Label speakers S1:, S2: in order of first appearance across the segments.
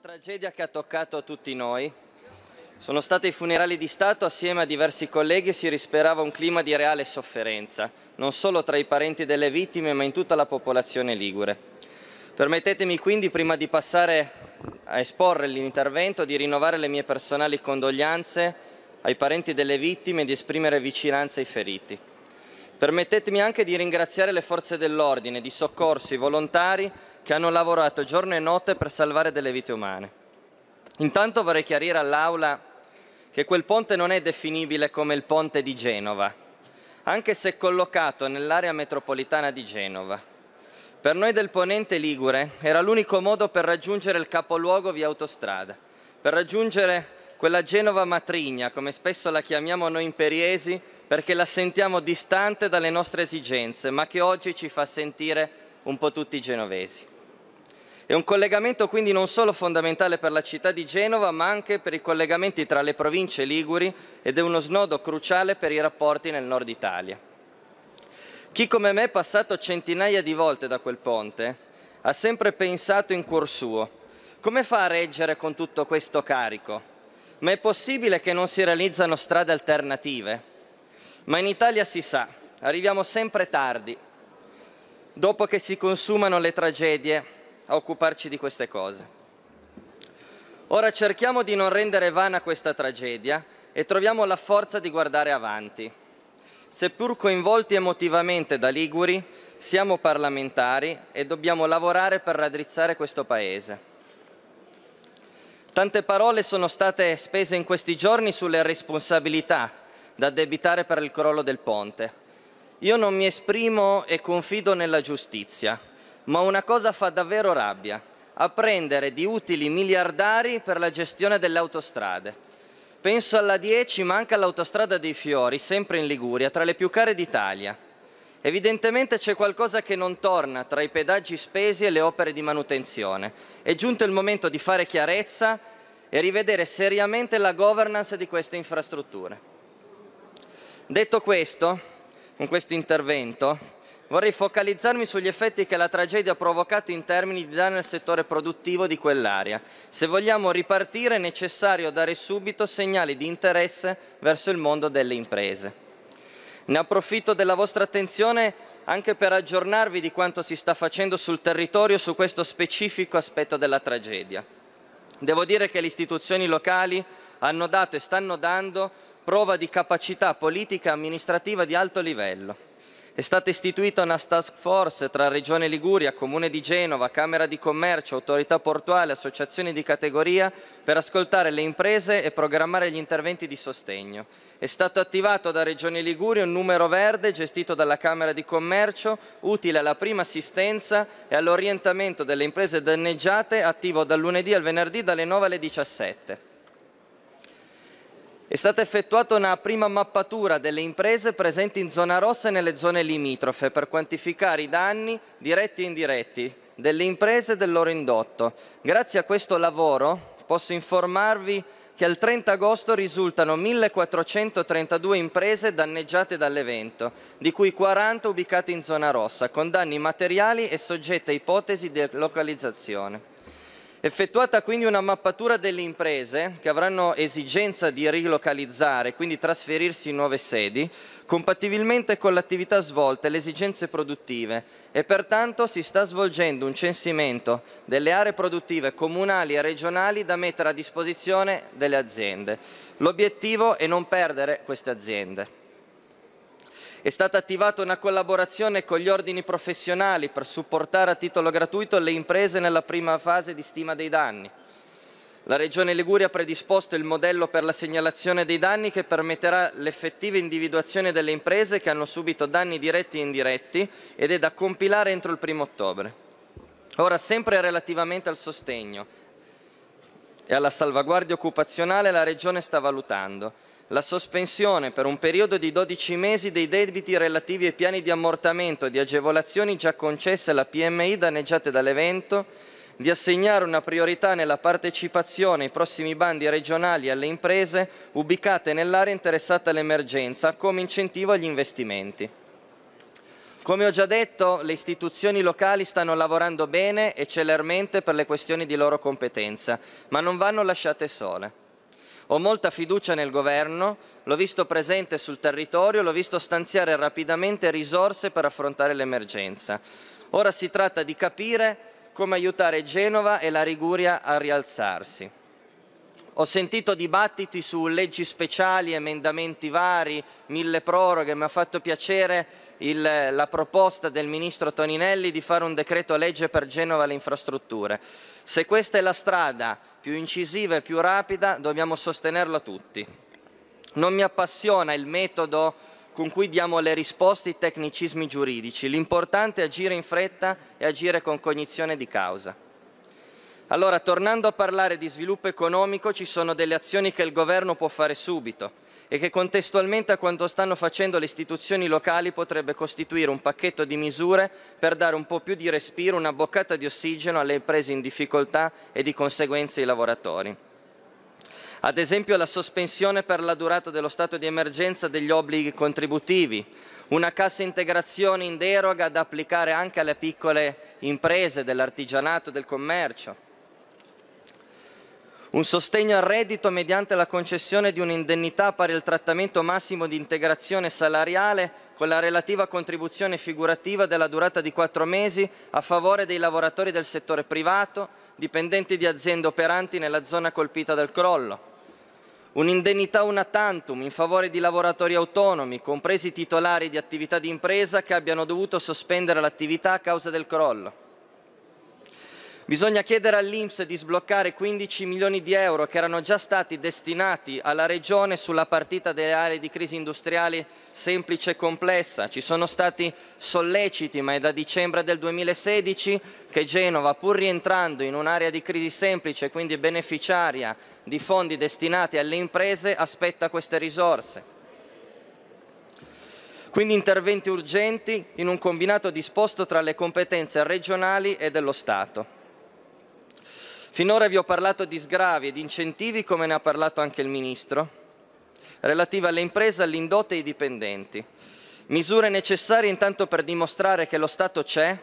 S1: Una tragedia che ha toccato a tutti noi. Sono stati i funerali di Stato, assieme a diversi colleghi e si risperava un clima di reale sofferenza, non solo tra i parenti delle vittime ma in tutta la popolazione ligure. Permettetemi quindi, prima di passare a esporre l'intervento, di rinnovare le mie personali condoglianze ai parenti delle vittime e di esprimere vicinanza ai feriti. Permettetemi anche di ringraziare le forze dell'ordine, di soccorso, i volontari che hanno lavorato giorno e notte per salvare delle vite umane. Intanto vorrei chiarire all'Aula che quel ponte non è definibile come il ponte di Genova, anche se collocato nell'area metropolitana di Genova. Per noi del ponente Ligure era l'unico modo per raggiungere il capoluogo via autostrada, per raggiungere quella Genova matrigna, come spesso la chiamiamo noi imperiesi, perché la sentiamo distante dalle nostre esigenze, ma che oggi ci fa sentire un po' tutti i genovesi. È un collegamento quindi non solo fondamentale per la città di Genova, ma anche per i collegamenti tra le province liguri ed è uno snodo cruciale per i rapporti nel nord Italia. Chi come me è passato centinaia di volte da quel ponte ha sempre pensato in cuor suo, come fa a reggere con tutto questo carico? Ma è possibile che non si realizzano strade alternative? Ma in Italia si sa, arriviamo sempre tardi dopo che si consumano le tragedie, a occuparci di queste cose. Ora cerchiamo di non rendere vana questa tragedia e troviamo la forza di guardare avanti. Seppur coinvolti emotivamente da Liguri, siamo parlamentari e dobbiamo lavorare per raddrizzare questo Paese. Tante parole sono state spese in questi giorni sulle responsabilità da debitare per il crollo del ponte. Io non mi esprimo e confido nella giustizia, ma una cosa fa davvero rabbia, apprendere di utili miliardari per la gestione delle autostrade. Penso alla 10, ma anche all'autostrada dei Fiori, sempre in Liguria, tra le più care d'Italia. Evidentemente c'è qualcosa che non torna tra i pedaggi spesi e le opere di manutenzione. È giunto il momento di fare chiarezza e rivedere seriamente la governance di queste infrastrutture. Detto questo, in questo intervento, vorrei focalizzarmi sugli effetti che la tragedia ha provocato in termini di danni al settore produttivo di quell'area. Se vogliamo ripartire è necessario dare subito segnali di interesse verso il mondo delle imprese. Ne approfitto della vostra attenzione anche per aggiornarvi di quanto si sta facendo sul territorio su questo specifico aspetto della tragedia. Devo dire che le istituzioni locali hanno dato e stanno dando prova di capacità politica e amministrativa di alto livello. È stata istituita una task force tra Regione Liguria, Comune di Genova, Camera di Commercio, Autorità Portuale, associazioni di categoria per ascoltare le imprese e programmare gli interventi di sostegno. È stato attivato da Regione Liguria un numero verde gestito dalla Camera di Commercio, utile alla prima assistenza e all'orientamento delle imprese danneggiate, attivo dal lunedì al venerdì dalle 9 alle 17. È stata effettuata una prima mappatura delle imprese presenti in zona rossa e nelle zone limitrofe per quantificare i danni diretti e indiretti delle imprese e del loro indotto. Grazie a questo lavoro posso informarvi che al 30 agosto risultano 1.432 imprese danneggiate dall'evento, di cui 40 ubicate in zona rossa, con danni materiali e soggette a ipotesi di localizzazione. Effettuata quindi una mappatura delle imprese che avranno esigenza di rilocalizzare, quindi trasferirsi in nuove sedi, compatibilmente con l'attività svolta e le esigenze produttive e pertanto si sta svolgendo un censimento delle aree produttive comunali e regionali da mettere a disposizione delle aziende. L'obiettivo è non perdere queste aziende. È stata attivata una collaborazione con gli ordini professionali per supportare a titolo gratuito le imprese nella prima fase di stima dei danni. La Regione Liguria ha predisposto il modello per la segnalazione dei danni che permetterà l'effettiva individuazione delle imprese che hanno subito danni diretti e indiretti ed è da compilare entro il 1 ottobre. Ora, sempre relativamente al sostegno e alla salvaguardia occupazionale, la Regione sta valutando la sospensione per un periodo di 12 mesi dei debiti relativi ai piani di ammortamento e di agevolazioni già concesse alla PMI danneggiate dall'evento, di assegnare una priorità nella partecipazione ai prossimi bandi regionali alle imprese ubicate nell'area interessata all'emergenza come incentivo agli investimenti. Come ho già detto, le istituzioni locali stanno lavorando bene e celermente per le questioni di loro competenza, ma non vanno lasciate sole. Ho molta fiducia nel governo, l'ho visto presente sul territorio, l'ho visto stanziare rapidamente risorse per affrontare l'emergenza. Ora si tratta di capire come aiutare Genova e la Riguria a rialzarsi. Ho sentito dibattiti su leggi speciali, emendamenti vari, mille proroghe, mi ha fatto piacere il, la proposta del ministro Toninelli di fare un decreto legge per Genova e le infrastrutture. Se questa è la strada più incisiva e più rapida, dobbiamo sostenerla tutti. Non mi appassiona il metodo con cui diamo le risposte ai tecnicismi giuridici. L'importante è agire in fretta e agire con cognizione di causa. Allora, tornando a parlare di sviluppo economico, ci sono delle azioni che il governo può fare subito e che contestualmente a quanto stanno facendo le istituzioni locali potrebbe costituire un pacchetto di misure per dare un po' più di respiro, una boccata di ossigeno alle imprese in difficoltà e di conseguenza ai lavoratori. Ad esempio la sospensione per la durata dello stato di emergenza degli obblighi contributivi, una cassa integrazione in deroga da applicare anche alle piccole imprese dell'artigianato e del commercio, un sostegno al reddito mediante la concessione di un'indennità pari al trattamento massimo di integrazione salariale con la relativa contribuzione figurativa della durata di quattro mesi a favore dei lavoratori del settore privato, dipendenti di aziende operanti nella zona colpita dal crollo. Un'indennità una tantum in favore di lavoratori autonomi, compresi titolari di attività di impresa che abbiano dovuto sospendere l'attività a causa del crollo Bisogna chiedere all'Inps di sbloccare 15 milioni di euro che erano già stati destinati alla Regione sulla partita delle aree di crisi industriali semplice e complessa. Ci sono stati solleciti, ma è da dicembre del 2016 che Genova, pur rientrando in un'area di crisi semplice, quindi beneficiaria di fondi destinati alle imprese, aspetta queste risorse. Quindi interventi urgenti in un combinato disposto tra le competenze regionali e dello Stato. Finora vi ho parlato di sgravi e di incentivi, come ne ha parlato anche il Ministro, relativa alle imprese, all'indotto e ai dipendenti. Misure necessarie intanto per dimostrare che lo Stato c'è,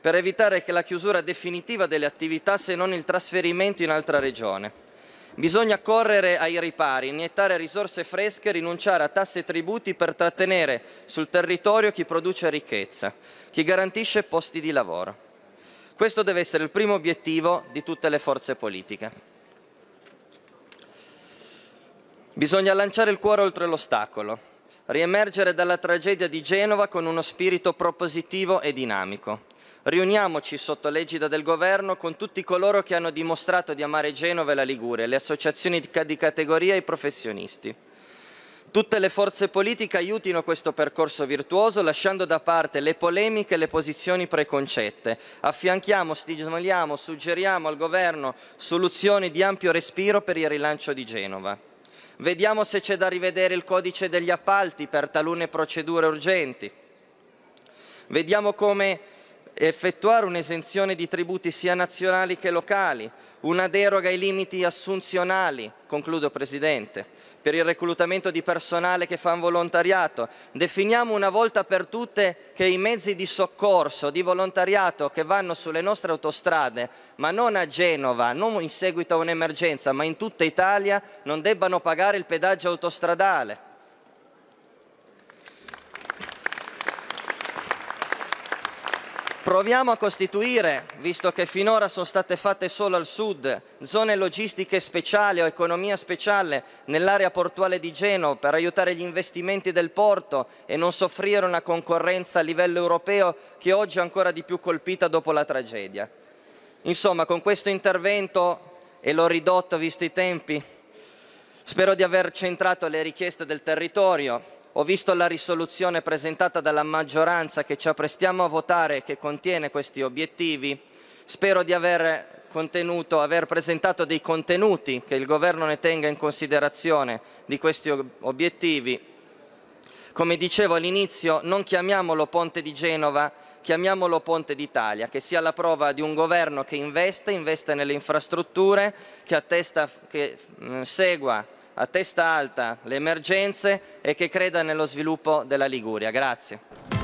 S1: per evitare che la chiusura definitiva delle attività se non il trasferimento in altra regione. Bisogna correre ai ripari, iniettare risorse fresche, rinunciare a tasse e tributi per trattenere sul territorio chi produce ricchezza, chi garantisce posti di lavoro. Questo deve essere il primo obiettivo di tutte le forze politiche. Bisogna lanciare il cuore oltre l'ostacolo, riemergere dalla tragedia di Genova con uno spirito propositivo e dinamico. Riuniamoci sotto l'egida del governo con tutti coloro che hanno dimostrato di amare Genova e la Liguria, le associazioni di categoria e i professionisti. Tutte le forze politiche aiutino questo percorso virtuoso lasciando da parte le polemiche e le posizioni preconcette. Affianchiamo, stimoliamo, suggeriamo al Governo soluzioni di ampio respiro per il rilancio di Genova. Vediamo se c'è da rivedere il codice degli appalti per talune procedure urgenti. Vediamo come effettuare un'esenzione di tributi sia nazionali che locali, una deroga ai limiti assunzionali, concludo Presidente, per il reclutamento di personale che fa un volontariato. Definiamo una volta per tutte che i mezzi di soccorso, di volontariato che vanno sulle nostre autostrade, ma non a Genova, non in seguito a un'emergenza, ma in tutta Italia, non debbano pagare il pedaggio autostradale. Proviamo a costituire, visto che finora sono state fatte solo al sud, zone logistiche speciali o economia speciale nell'area portuale di Genova per aiutare gli investimenti del porto e non soffrire una concorrenza a livello europeo che oggi è ancora di più colpita dopo la tragedia. Insomma, con questo intervento, e l'ho ridotto visto i tempi, spero di aver centrato le richieste del territorio ho visto la risoluzione presentata dalla maggioranza che ci apprestiamo a votare che contiene questi obiettivi, spero di aver, aver presentato dei contenuti che il governo ne tenga in considerazione di questi obiettivi. Come dicevo all'inizio, non chiamiamolo Ponte di Genova, chiamiamolo Ponte d'Italia, che sia la prova di un governo che investe, investe nelle infrastrutture, che, attesta, che segua a testa alta le emergenze e che creda nello sviluppo della Liguria. Grazie.